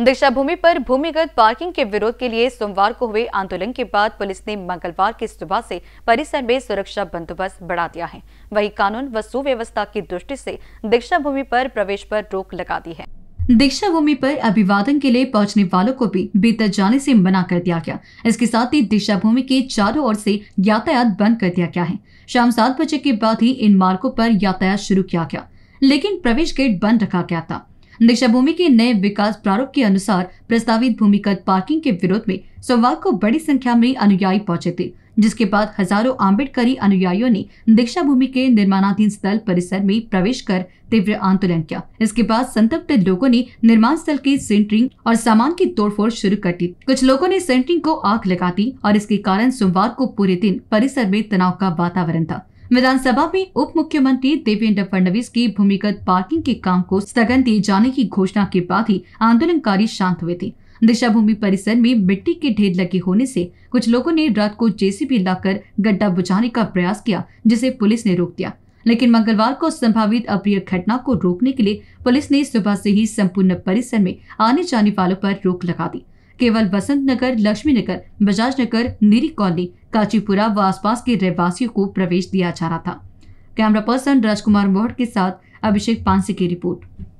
दीक्षा भूमि पर भूमिगत पार्किंग के विरोध के लिए सोमवार को हुए आंदोलन के बाद पुलिस ने मंगलवार की सुबह से परिसर में सुरक्षा बंदोबस्त बढ़ा दिया है वही कानून व सुव्यवस्था की दृष्टि से दीक्षा भूमि पर प्रवेश पर रोक लगा दी है दीक्षा भूमि पर अभिवादन के लिए पहुंचने वालों को भी भीतर जाने से मना कर दिया गया इसके साथ ही दीक्षा भूमि के चारों ओर से यातायात बंद कर दिया गया है शाम सात बजे के बाद ही इन मार्गों पर यातायात शुरू किया गया लेकिन प्रवेश गेट बंद रखा गया था दीक्षा भूमि के नए विकास प्रारूप के अनुसार प्रस्तावित भूमिगत पार्किंग के विरोध में सोमवार को बड़ी संख्या में अनुयायी पहुंचे थे जिसके बाद हजारों आम्बेडकरी अनुयायियों ने दीक्षा भूमि के निर्माणाधीन स्थल परिसर में प्रवेश कर तीव्र आंदोलन किया इसके बाद संतप्त लोगों ने निर्माण स्थल की सेंटरिंग और सामान की तोड़फोड़ शुरू कर दी कुछ लोगों ने सेंटरिंग को आग लगा दी और इसके कारण सोमवार को पूरे दिन परिसर में तनाव का वातावरण था विधानसभा में उप मुख्यमंत्री देवेंद्र फडणवीस की भूमिगत पार्किंग के काम को स्थगन दिए जाने की घोषणा के बाद ही आंदोलनकारी शांत हुए थे दिशा भूमि परिसर में मिट्टी के ढेर लगे होने से कुछ लोगों ने रात को जेसीबी लाकर गड्ढा बुझाने का प्रयास किया जिसे पुलिस ने रोक दिया लेकिन मंगलवार को संभावित अप्रिय घटना को रोकने के लिए पुलिस ने सुबह से ही संपूर्ण परिसर में आने जाने वालों पर रोक लगा दी केवल बसंत नगर लक्ष्मी नगर बजाज नगर निरी कॉलोनी काचीपुरा व आसपास के रहवासियों को प्रवेश दिया जा रहा था कैमरा पर्सन राजकुमार मोहट के साथ अभिषेक पांसे की रिपोर्ट